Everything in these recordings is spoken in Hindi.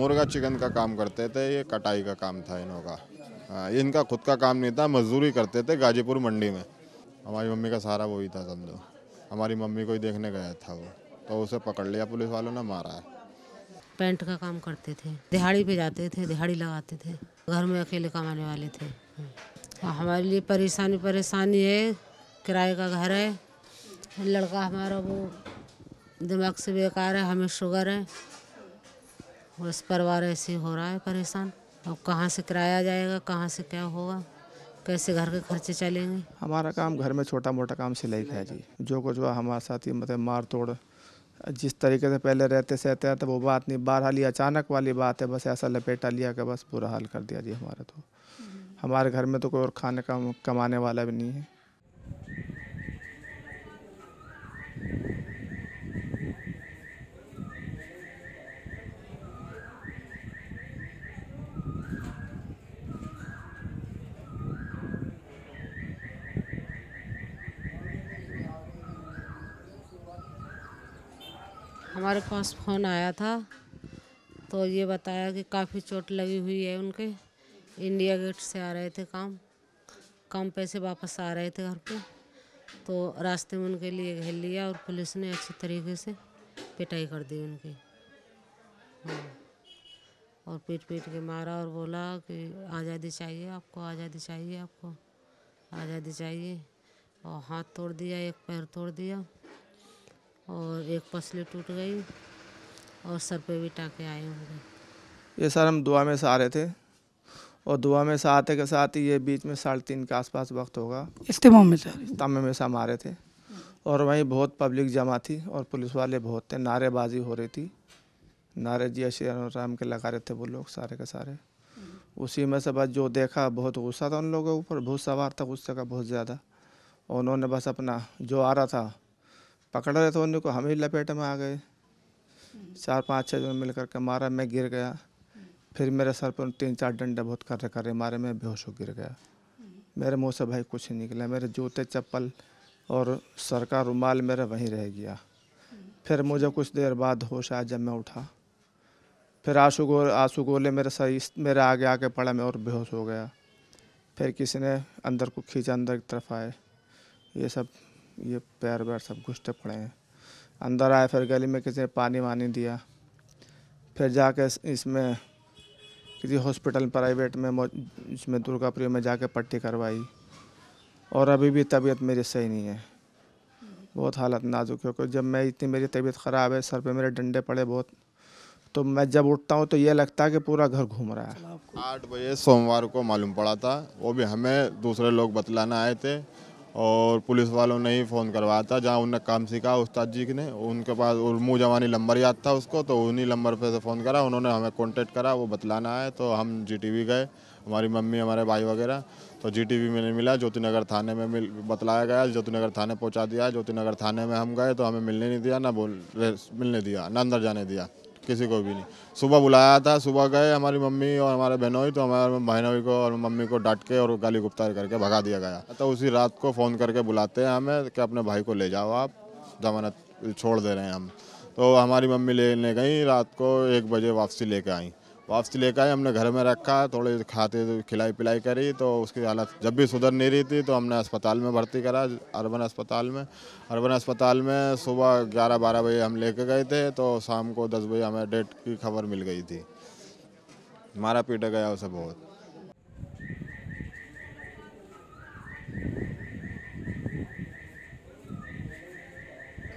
मुर्गा चिकन का काम करते थे ये कटाई का काम था इन्हों का हाँ, इनका खुद का काम नहीं था मजदूरी करते थे गाजीपुर मंडी में हमारी मम्मी का सारा वही था समझो हमारी मम्मी को ही देखने गया था वो तो उसे पकड़ लिया पुलिस वालों ने मारा है पेंट का काम करते थे दिहाड़ी पे जाते थे दिहाड़ी लगाते थे घर में अकेले कमाने वाले थे हाँ, हमारे लिए परेशानी परेशानी है किराए का घर है लड़का हमारा वो दिमाग से बेकार है हमें शुगर है बस परिवार ऐसे हो रहा है परेशान अब कहाँ से किराया जाएगा कहाँ से क्या होगा कैसे घर के खर्चे चलेंगे हमारा काम घर में छोटा मोटा काम सिलाई का है जी जो कुछ हुआ हमारे साथ ही मतलब मार तोड़ जिस तरीके से पहले रहते सहते थे तो वो बात नहीं बहरहाल ये अचानक वाली बात है बस ऐसा लपेटा लिया कि बस बुरा हाल कर दिया जी हमारा तो हम्म। हमारे घर में तो कोई और खाने का कमाने वाला भी नहीं है हमारे पास फ़ोन आया था तो ये बताया कि काफ़ी चोट लगी हुई है उनके इंडिया गेट से आ रहे थे काम कम पैसे वापस आ रहे थे घर पे तो रास्ते में उनके लिए घेर लिया और पुलिस ने अच्छे तरीके से पिटाई कर दी उनकी हाँ और पीट पीट के मारा और बोला कि आज़ादी चाहिए आपको आज़ादी चाहिए आपको आज़ादी चाहिए और हाथ तोड़ दिया एक पैर तोड़ दिया और एक पसली टूट गई और सर पे भी टाके आए होंगे ये सर हम दुआ में रहे थे और दुआ में सहाते के साथ ही ये बीच में साढ़े तीन के आसपास वक्त होगा इस्तेमाल में सर तमे में से हमारे थे और वहीं बहुत पब्लिक जमा थी और पुलिस वाले बहुत थे नारेबाजी हो रही थी नारे जी शेर राम के लगा रहे थे वो लोग सारे के सारे उसी में से बस जो देखा बहुत गुस्सा था उन लोगों के ऊपर बहुत सवार था गुस्से का बहुत ज़्यादा और उन्होंने बस अपना जो आ रहा था पकड़ रहे थे उन्हें को हम ही लपेट में आ गए चार पाँच छः जन मिल करके मारा मैं गिर गया फिर मेरे सर पर तीन चार डंडे बहुत कर करे मारे मैं बेहोश हो गिर गया मेरे मुंह से भाई कुछ नहीं निकला मेरे जूते चप्पल और सर का रुमाल मेरा वहीं रह गया फिर मुझे कुछ देर बाद होश आया जब मैं उठा फिर आंसू गो आंसू गोले मेरे सर मेरे आगे आके पड़ा मैं और बेहोश हो गया फिर किसी ने अंदर को खींचा अंदर की तरफ आए ये सब ये पैर वैर सब घुसते पड़े हैं अंदर आए फिर गली में किसी ने पानी वानी दिया फिर जाके इसमें किसी हॉस्पिटल प्राइवेट में इसमें दुर्गापुरी में जाके पट्टी करवाई और अभी भी तबीयत मेरी सही नहीं है बहुत हालत नाजुक है क्योंकि जब मैं इतनी मेरी तबीयत ख़राब है सर पे मेरे डंडे पड़े बहुत तो मैं जब उठता हूँ तो ये लगता है कि पूरा घर घूम रहा है आठ बजे सोमवार को मालूम पड़ा था वो भी हमें दूसरे लोग बतलाना आए थे और पुलिस वालों ने ही फ़ोन करवाया था जहाँ उनने काम सीखा उस्ताद जी ने उनके पास मुँह जवानी नंबर याद था उसको तो उन्हीं नंबर पे से फ़ोन करा उन्होंने हमें कांटेक्ट करा वो बतलाना है तो हम जीटीवी गए हमारी मम्मी हमारे भाई वगैरह तो जीटीवी में नहीं मिला ज्योति नगर थाने में मिल बतलाया गया ज्योति नगर थाने पहुँचा दिया ज्योति नगर थाने में हम गए तो हमें मिलने नहीं दिया ना बोल मिलने दिया ना अंदर जाने दिया किसी को भी नहीं सुबह बुलाया था सुबह गए हमारी मम्मी और हमारे बहनोई तो हमारे बहनोई को और मम्मी को डांट के और गाली गुप्तार करके भगा दिया गया तो उसी रात को फ़ोन करके बुलाते हैं हमें कि अपने भाई को ले जाओ आप जमानत छोड़ दे रहे हैं हम तो हमारी मम्मी लेने गई रात को एक बजे वापसी लेके आई वापस लेकर आए हमने घर में रखा थोड़े खाते खिलाई पिलाई करी तो उसकी हालत जब भी सुधर नहीं रही थी तो हमने अस्पताल में भर्ती करा अर्बन अस्पताल में अर्बन अस्पताल में सुबह ग्यारह बारह बजे हम लेके गए थे तो शाम को दस बजे हमें डेट की खबर मिल गई थी मारा पीटा गया उसे बहुत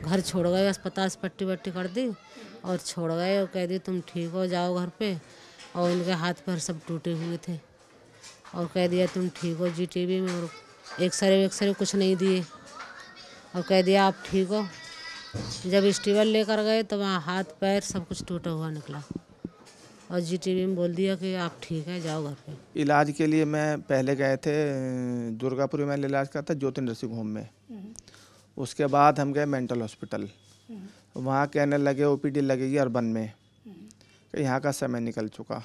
घर छोड़ गए अस्पताल से पट्टी वट्टी कर दी और छोड़ गए और कह दी तुम ठीक हो जाओ घर पे और उनके हाथ पैर सब टूटे हुए थे और कह दिया तुम ठीक हो जी टी में और एक्सरे एक्सरे कुछ नहीं दिए और कह दिया आप ठीक हो जब स्टीवर लेकर गए तो वहाँ हाथ पैर सब कुछ टूटा हुआ निकला और जी टी में बोल दिया कि आप ठीक है जाओ घर पे इलाज के लिए मैं पहले गए थे अं, दुर्गापुर में मैंने इलाज करता था ज्योति नर्सिंग होम में हम्म। उसके बाद हम गए मेंटल हॉस्पिटल हम्म। वहाँ कहने लगे ओपीडी लगेगी अर्बन में कि यहाँ का समय निकल चुका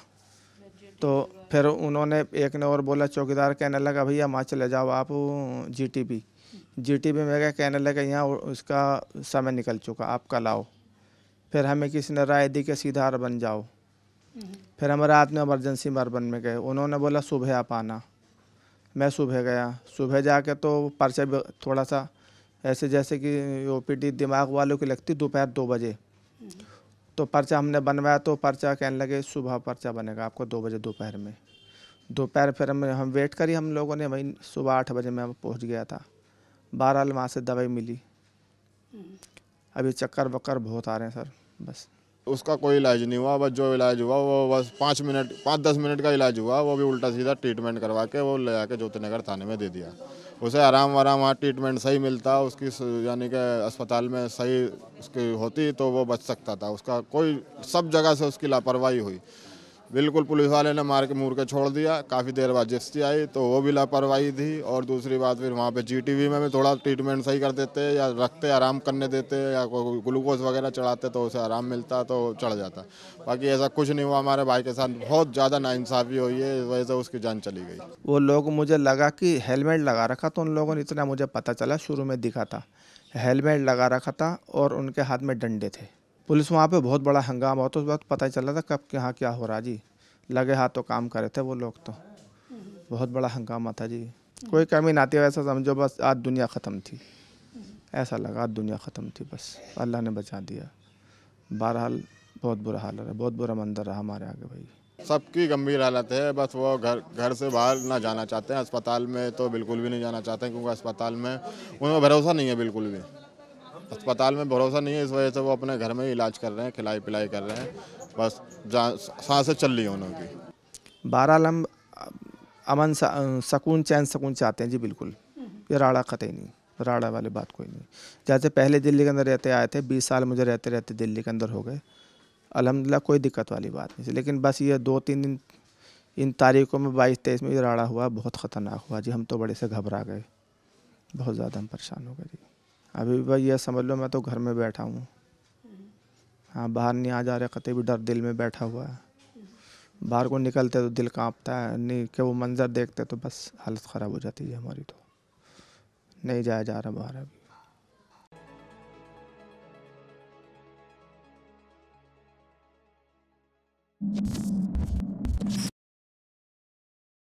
तो फिर उन्होंने एक ने और बोला चौकीदार कहने लगा भैया माँ चले जाओ आप G T P G T P में गया कहने लगा यहाँ उसका समय निकल चुका आप कल आओ फिर हमें किसी ने राय दी कि सीधा अरबन जाओ फिर हम रात में इमरजेंसी में अरबन में गए उन्होंने बोला सुबह आप आना मैं सुबह गया सुबह जाके तो पर्चा थोड़ा सा ऐसे जैसे कि डी दिमाग वालों की लगती दोपहर दो बजे तो पर्चा हमने बनवाया तो पर्चा कहने लगे सुबह पर्चा बनेगा आपको दो बजे दोपहर में दोपहर फिर हम हम वेट करी हम लोगों ने वहीं सुबह आठ बजे में पहुंच गया था बहरहाल वहाँ से दवाई मिली हम्म। अभी चक्कर वक्कर बहुत आ रहे हैं सर बस उसका कोई इलाज नहीं हुआ बस जो इलाज हुआ वो बस पाँच मिनट पाँच दस मिनट का इलाज हुआ वो भी उल्टा सीधा ट्रीटमेंट करवा के वो ले जाके ज्योतिनगर थाने में दे दिया उसे आराम वाराम वहाँ ट्रीटमेंट सही मिलता उसकी यानी कि अस्पताल में सही उसकी होती तो वो बच सकता था उसका कोई सब जगह से उसकी लापरवाही हुई बिल्कुल पुलिस वाले ने मार के मूर के छोड़ दिया काफ़ी देर बाद जिप्सी आई तो वो भी लापरवाही थी और दूसरी बात फिर वहाँ पे जीटीवी में भी थोड़ा ट्रीटमेंट सही कर देते या रखते आराम करने देते या कोई ग्लूकोज वगैरह चढ़ाते तो उसे आराम मिलता तो चढ़ जाता बाकी ऐसा कुछ नहीं हुआ हमारे भाई के साथ बहुत ज़्यादा नाइंसाफ़ी हुई है वजह से उसकी जान चली गई वो लोग मुझे लगा कि हेलमेट लगा रखा तो उन लोगों ने इतना मुझे पता चला शुरू में दिखा था हेलमेट लगा रखा था और उनके हाथ में डंडे थे पुलिस वहाँ पे बहुत बड़ा हंगामा हो तो उस वक्त पता ही चल रहा था कब यहाँ क्या हो रहा जी लगे हाथ तो काम करे थे वो लोग तो बहुत बड़ा हंगामा था जी कोई कमी ना थी वैसा समझो बस आज दुनिया ख़त्म थी ऐसा लगा आज दुनिया ख़त्म थी बस अल्लाह ने बचा दिया बहरहाल बहुत बुरा हाल रहा बहुत बुरा मंजर रहा हमारे आगे भाई सबकी गंभीर हालत है बस वो घर घर से बाहर ना जाना चाहते हैं अस्पताल में तो बिल्कुल भी नहीं जाना चाहते क्योंकि अस्पताल में उनको भरोसा नहीं है बिल्कुल भी अस्पताल में भरोसा नहीं है इस वजह से वो अपने घर में ही इलाज कर रहे हैं खिलाई पिलाई कर रहे हैं बस सांसें चल रही हैं उनकी बारालम अमन सकून चैन सकून चाहते हैं जी बिल्कुल ये राड़ा ही नहीं राड़ा वाली बात कोई नहीं जैसे पहले दिल्ली के अंदर रहते आए थे बीस साल मुझे रहते रहते दिल्ली के अंदर हो गए अलहमदिल्ला कोई दिक्कत वाली बात नहीं लेकिन बस ये दो तीन दिन इन तारीखों में बाईस तेईस में ये राड़ा हुआ बहुत ख़तरनाक हुआ जी हम तो बड़े से घबरा गए बहुत ज़्यादा हम परेशान हो गए जी अभी भाई यह समझ लो मैं तो घर में बैठा हूँ हाँ बाहर नहीं आ जा रहे कतई भी डर दिल में बैठा हुआ है बाहर को निकलते तो दिल कांपता है नहीं के वो मंज़र देखते तो बस हालत ख़राब हो जाती है हमारी तो नहीं जाया जा रहा बाहर अभी you.